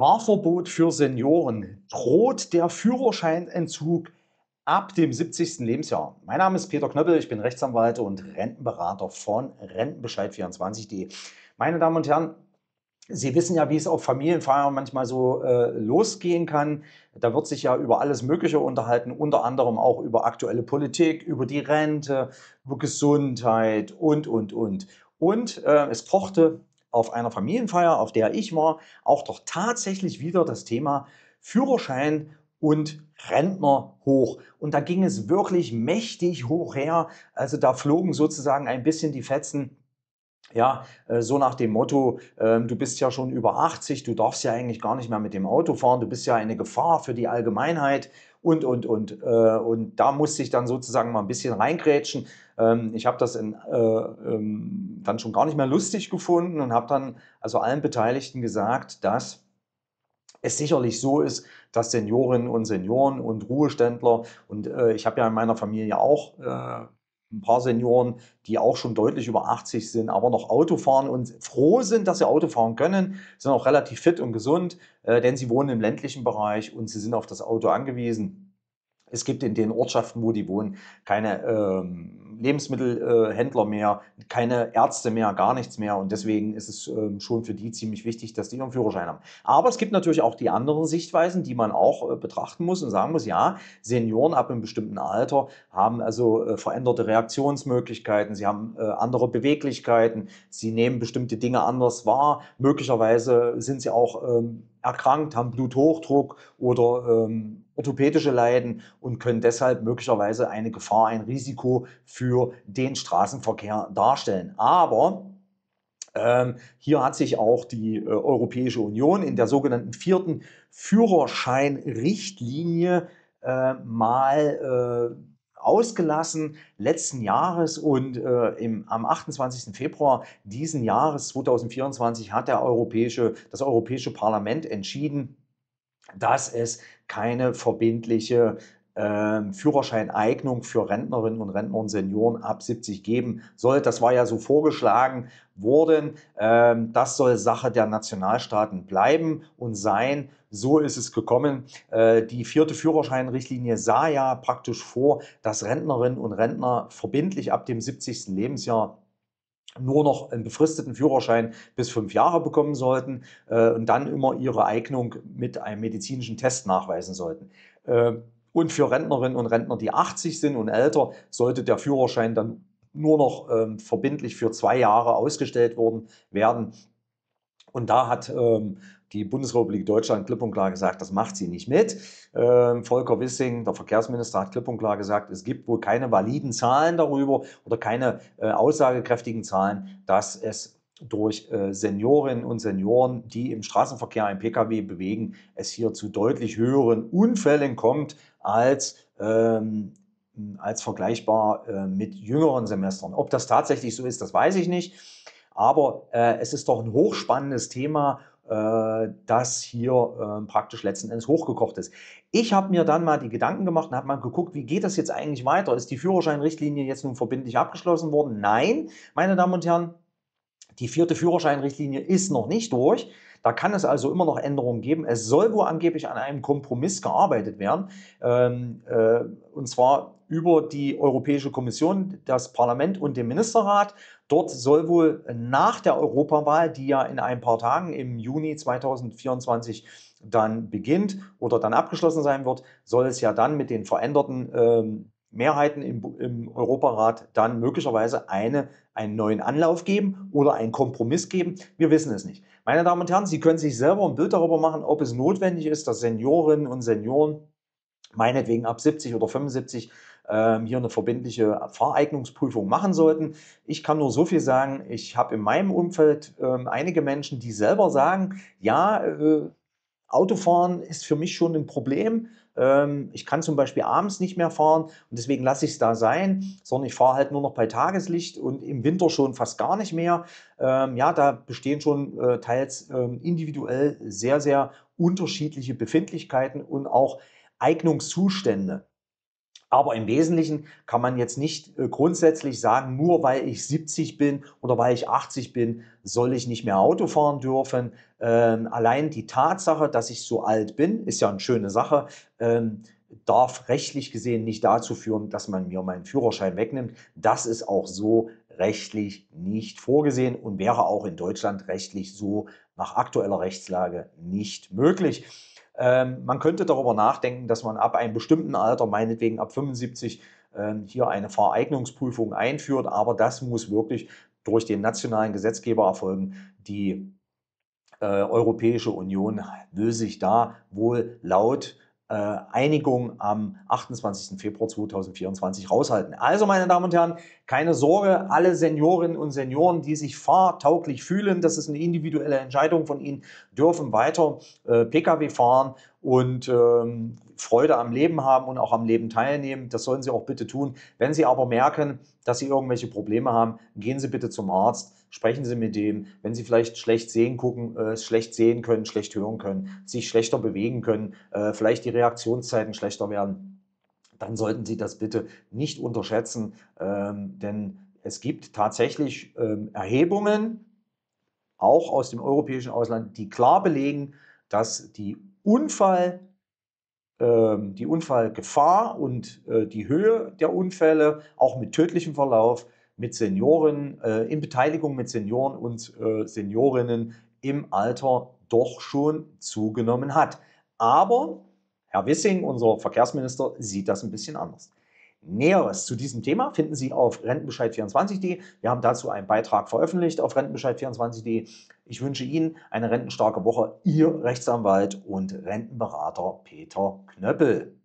Fahrverbot für Senioren. Droht der Führerscheinentzug ab dem 70. Lebensjahr? Mein Name ist Peter Knöppel, ich bin Rechtsanwalt und Rentenberater von Rentenbescheid24.de. Meine Damen und Herren, Sie wissen ja, wie es auf Familienfeiern manchmal so äh, losgehen kann. Da wird sich ja über alles Mögliche unterhalten, unter anderem auch über aktuelle Politik, über die Rente, über Gesundheit und, und, und. Und äh, es pochte auf einer Familienfeier, auf der ich war, auch doch tatsächlich wieder das Thema Führerschein und Rentner hoch. Und da ging es wirklich mächtig hoch her. Also da flogen sozusagen ein bisschen die Fetzen. Ja, äh, so nach dem Motto, ähm, du bist ja schon über 80, du darfst ja eigentlich gar nicht mehr mit dem Auto fahren, du bist ja eine Gefahr für die Allgemeinheit und, und, und. Äh, und da musste ich dann sozusagen mal ein bisschen reingrätschen. Ähm, ich habe das in, äh, ähm, dann schon gar nicht mehr lustig gefunden und habe dann also allen Beteiligten gesagt, dass es sicherlich so ist, dass Seniorinnen und Senioren und Ruheständler und äh, ich habe ja in meiner Familie auch äh, ein paar Senioren, die auch schon deutlich über 80 sind, aber noch Auto fahren und froh sind, dass sie Auto fahren können, sind auch relativ fit und gesund, äh, denn sie wohnen im ländlichen Bereich und sie sind auf das Auto angewiesen. Es gibt in den Ortschaften, wo die wohnen, keine ähm, Lebensmittelhändler mehr, keine Ärzte mehr, gar nichts mehr. Und deswegen ist es ähm, schon für die ziemlich wichtig, dass die ihren Führerschein haben. Aber es gibt natürlich auch die anderen Sichtweisen, die man auch äh, betrachten muss und sagen muss, ja, Senioren ab einem bestimmten Alter haben also äh, veränderte Reaktionsmöglichkeiten, sie haben äh, andere Beweglichkeiten, sie nehmen bestimmte Dinge anders wahr. Möglicherweise sind sie auch ähm, erkrankt, haben Bluthochdruck oder ähm, orthopädische Leiden und können deshalb möglicherweise eine Gefahr, ein Risiko für den Straßenverkehr darstellen. Aber ähm, hier hat sich auch die äh, Europäische Union in der sogenannten vierten Führerscheinrichtlinie äh, mal äh, ausgelassen letzten Jahres und äh, im, am 28. Februar diesen Jahres 2024 hat der Europäische, das Europäische Parlament entschieden, dass es keine verbindliche ähm, Führerscheineignung für Rentnerinnen und Rentner und Senioren ab 70 geben soll. Das war ja so vorgeschlagen worden. Ähm, das soll Sache der Nationalstaaten bleiben und sein. So ist es gekommen. Äh, die vierte Führerscheinrichtlinie sah ja praktisch vor, dass Rentnerinnen und Rentner verbindlich ab dem 70. Lebensjahr nur noch einen befristeten Führerschein bis fünf Jahre bekommen sollten äh, und dann immer ihre Eignung mit einem medizinischen Test nachweisen sollten. Äh, und für Rentnerinnen und Rentner, die 80 sind und älter, sollte der Führerschein dann nur noch ähm, verbindlich für zwei Jahre ausgestellt worden werden. Und da hat ähm, die Bundesrepublik Deutschland klipp und klar gesagt, das macht sie nicht mit. Ähm, Volker Wissing, der Verkehrsminister, hat klipp und klar gesagt, es gibt wohl keine validen Zahlen darüber oder keine äh, aussagekräftigen Zahlen, dass es durch äh, Seniorinnen und Senioren, die im Straßenverkehr ein Pkw bewegen, es hier zu deutlich höheren Unfällen kommt als ähm, als vergleichbar äh, mit jüngeren Semestern. Ob das tatsächlich so ist, das weiß ich nicht. Aber äh, es ist doch ein hochspannendes Thema äh, das hier ähm, praktisch letzten Endes hochgekocht ist. Ich habe mir dann mal die Gedanken gemacht und habe mal geguckt, wie geht das jetzt eigentlich weiter? Ist die Führerscheinrichtlinie jetzt nun verbindlich abgeschlossen worden? Nein, meine Damen und Herren, die vierte Führerscheinrichtlinie ist noch nicht durch. Da kann es also immer noch Änderungen geben. Es soll wohl angeblich an einem Kompromiss gearbeitet werden. Ähm, äh, und zwar über die Europäische Kommission, das Parlament und den Ministerrat. Dort soll wohl nach der Europawahl, die ja in ein paar Tagen im Juni 2024 dann beginnt oder dann abgeschlossen sein wird, soll es ja dann mit den veränderten ähm, Mehrheiten im, im, Europarat dann möglicherweise eine, einen neuen Anlauf geben oder einen Kompromiss geben. Wir wissen es nicht. Meine Damen und Herren, Sie können sich selber ein Bild darüber machen, ob es notwendig ist, dass Seniorinnen und Senioren meinetwegen ab 70 oder 75 ähm, hier eine verbindliche Fahreignungsprüfung machen sollten. Ich kann nur so viel sagen, ich habe in meinem Umfeld ähm, einige Menschen, die selber sagen, ja, äh, Autofahren ist für mich schon ein Problem. Ähm, ich kann zum Beispiel abends nicht mehr fahren und deswegen lasse ich es da sein, sondern ich fahre halt nur noch bei Tageslicht und im Winter schon fast gar nicht mehr. Ja, da bestehen schon äh, teils individuell sehr, sehr unterschiedliche Befindlichkeiten und auch Eignungszustände. Aber im Wesentlichen kann man jetzt nicht äh, grundsätzlich sagen, nur weil ich 70 bin oder weil ich 80 bin, soll ich nicht mehr Auto fahren dürfen. Ähm, allein die Tatsache, dass ich so alt bin, ist ja eine schöne Sache. Ähm, darf rechtlich gesehen nicht dazu führen, dass man mir meinen Führerschein wegnimmt. Das ist auch so rechtlich nicht vorgesehen und wäre auch in Deutschland rechtlich so nach aktueller Rechtslage nicht möglich. Ähm, man könnte darüber nachdenken, dass man ab einem bestimmten Alter, meinetwegen ab 75, ähm, hier eine Vereignungsprüfung einführt, aber das muss wirklich durch den nationalen Gesetzgeber erfolgen. Die äh, Europäische Union will sich da wohl laut äh, Einigung am 28. Februar 2024 raushalten. Also, meine Damen und Herren, keine Sorge, alle Seniorinnen und Senioren, die sich fahrtauglich fühlen, das ist eine individuelle Entscheidung von Ihnen, dürfen weiter äh, Pkw fahren und ähm, Freude am Leben haben und auch am Leben teilnehmen. Das sollen Sie auch bitte tun. Wenn Sie aber merken, dass Sie irgendwelche Probleme haben, gehen Sie bitte zum Arzt Sprechen Sie mit dem, wenn Sie vielleicht schlecht sehen gucken, äh, schlecht sehen können, schlecht hören können, sich schlechter bewegen können, äh, vielleicht die Reaktionszeiten schlechter werden, dann sollten Sie das bitte nicht unterschätzen, ähm, denn es gibt tatsächlich ähm, Erhebungen, auch aus dem europäischen Ausland, die klar belegen, dass die Unfall ähm, die Unfallgefahr und äh, die Höhe der Unfälle, auch mit tödlichem Verlauf, mit Senioren, äh, in Beteiligung mit Senioren und äh, Seniorinnen im Alter doch schon zugenommen hat. Aber Herr Wissing, unser Verkehrsminister, sieht das ein bisschen anders. Näheres zu diesem Thema finden Sie auf rentenbescheid24.de. Wir haben dazu einen Beitrag veröffentlicht auf rentenbescheid24.de. Ich wünsche Ihnen eine rentenstarke Woche. Ihr Rechtsanwalt und Rentenberater Peter Knöppel.